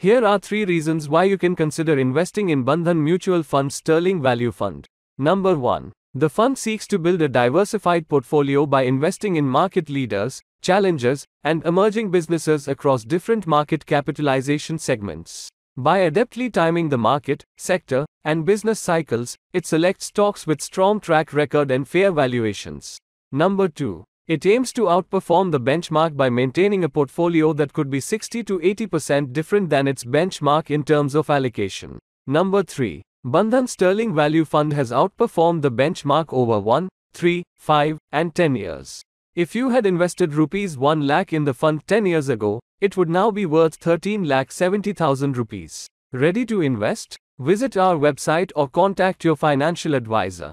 Here are three reasons why you can consider investing in Bandhan Mutual Fund Sterling Value Fund. Number 1. The fund seeks to build a diversified portfolio by investing in market leaders, challengers, and emerging businesses across different market capitalization segments. By adeptly timing the market, sector, and business cycles, it selects stocks with strong track record and fair valuations. Number 2. It aims to outperform the benchmark by maintaining a portfolio that could be 60 to 80% different than its benchmark in terms of allocation. Number 3. Bandhan Sterling Value Fund has outperformed the benchmark over 1, 3, 5, and 10 years. If you had invested rupees 1 lakh in the fund 10 years ago, it would now be worth 13 lakh 70,000 rupees. Ready to invest? Visit our website or contact your financial advisor.